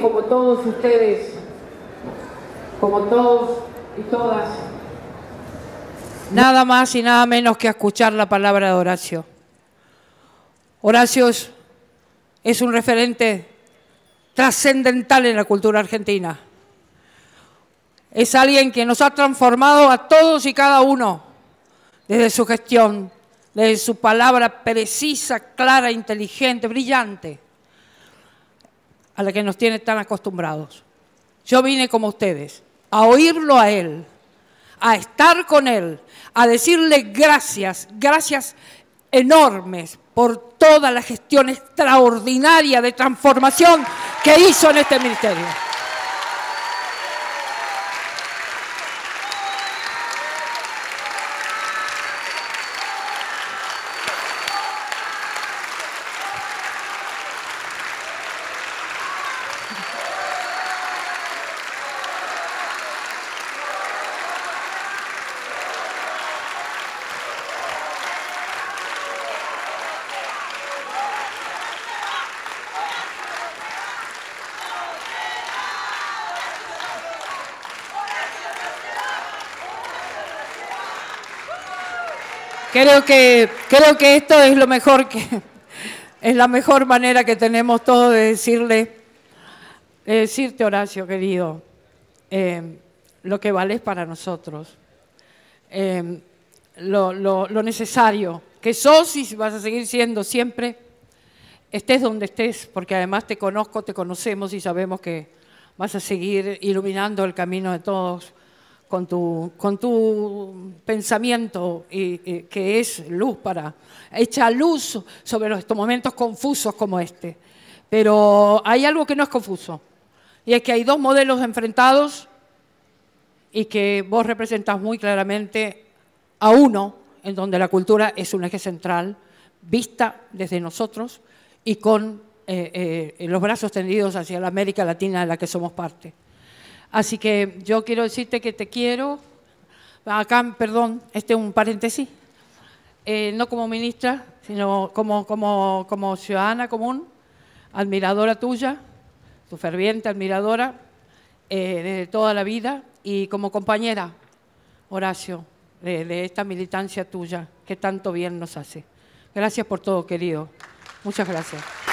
como todos ustedes, como todos y todas, nada más y nada menos que escuchar la palabra de Horacio. Horacio es un referente trascendental en la cultura argentina. Es alguien que nos ha transformado a todos y cada uno, desde su gestión, desde su palabra precisa, clara, inteligente, brillante a la que nos tiene tan acostumbrados. Yo vine como ustedes, a oírlo a Él, a estar con Él, a decirle gracias, gracias enormes por toda la gestión extraordinaria de transformación que hizo en este ministerio. Creo que, creo que esto es lo mejor que es la mejor manera que tenemos todos de decirle, decirte, Horacio, querido, eh, lo que vales para nosotros, eh, lo, lo necesario que sos y vas a seguir siendo siempre, estés donde estés, porque además te conozco, te conocemos y sabemos que vas a seguir iluminando el camino de todos con tu, pensamiento y, que es luz para, echa luz sobre estos momentos confusos como este. Pero hay algo que no es confuso y es que hay dos modelos enfrentados y que vos representas muy claramente a uno en donde la cultura es un eje central, vista desde nosotros y con eh, eh, los brazos tendidos hacia la América Latina de la que somos parte. Así que yo quiero decirte que te quiero. Acá, perdón, este es un paréntesis. Eh, no como ministra, sino como, como, como ciudadana común, admiradora tuya, tu ferviente admiradora eh, de toda la vida y como compañera, Horacio, de esta militancia tuya que tanto bien nos hace. Gracias por todo, querido. Muchas gracias.